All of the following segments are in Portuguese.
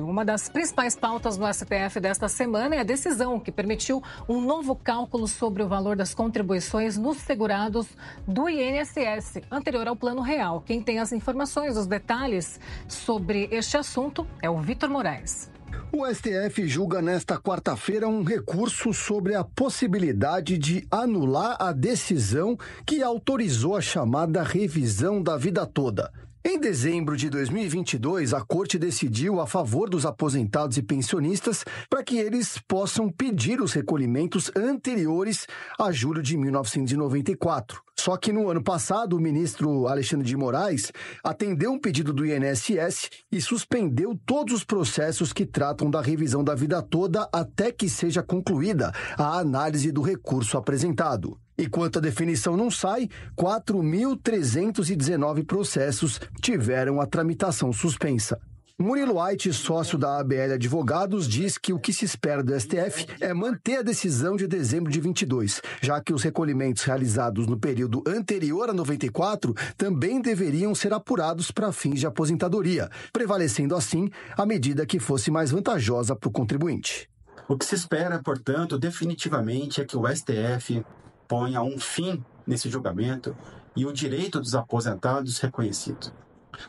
Uma das principais pautas do STF desta semana é a decisão que permitiu um novo cálculo sobre o valor das contribuições nos segurados do INSS, anterior ao Plano Real. Quem tem as informações, os detalhes sobre este assunto é o Vitor Moraes. O STF julga nesta quarta-feira um recurso sobre a possibilidade de anular a decisão que autorizou a chamada revisão da vida toda. Em dezembro de 2022, a Corte decidiu a favor dos aposentados e pensionistas para que eles possam pedir os recolhimentos anteriores a julho de 1994. Só que no ano passado, o ministro Alexandre de Moraes atendeu um pedido do INSS e suspendeu todos os processos que tratam da revisão da vida toda até que seja concluída a análise do recurso apresentado. Enquanto a definição não sai, 4.319 processos tiveram a tramitação suspensa. Murilo White, sócio da ABL Advogados, diz que o que se espera do STF é manter a decisão de dezembro de 22, já que os recolhimentos realizados no período anterior a 94 também deveriam ser apurados para fins de aposentadoria, prevalecendo assim a medida que fosse mais vantajosa para o contribuinte. O que se espera, portanto, definitivamente é que o STF ponha um fim nesse julgamento e o direito dos aposentados reconhecido.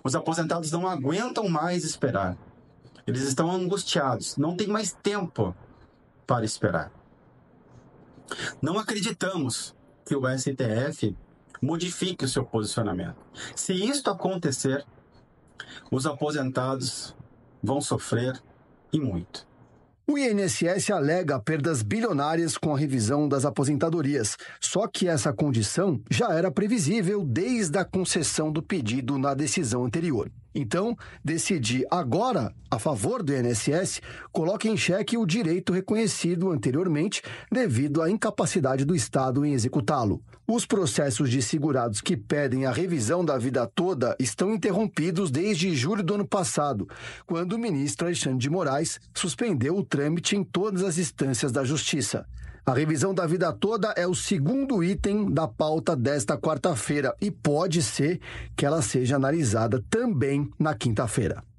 Os aposentados não aguentam mais esperar. Eles estão angustiados, não tem mais tempo para esperar. Não acreditamos que o STF modifique o seu posicionamento. Se isto acontecer, os aposentados vão sofrer e muito. O INSS alega perdas bilionárias com a revisão das aposentadorias, só que essa condição já era previsível desde a concessão do pedido na decisão anterior. Então, decidir agora a favor do INSS coloca em xeque o direito reconhecido anteriormente devido à incapacidade do Estado em executá-lo. Os processos de segurados que pedem a revisão da vida toda estão interrompidos desde julho do ano passado, quando o ministro Alexandre de Moraes suspendeu o trâmite em todas as instâncias da Justiça. A revisão da vida toda é o segundo item da pauta desta quarta-feira e pode ser que ela seja analisada também na quinta-feira.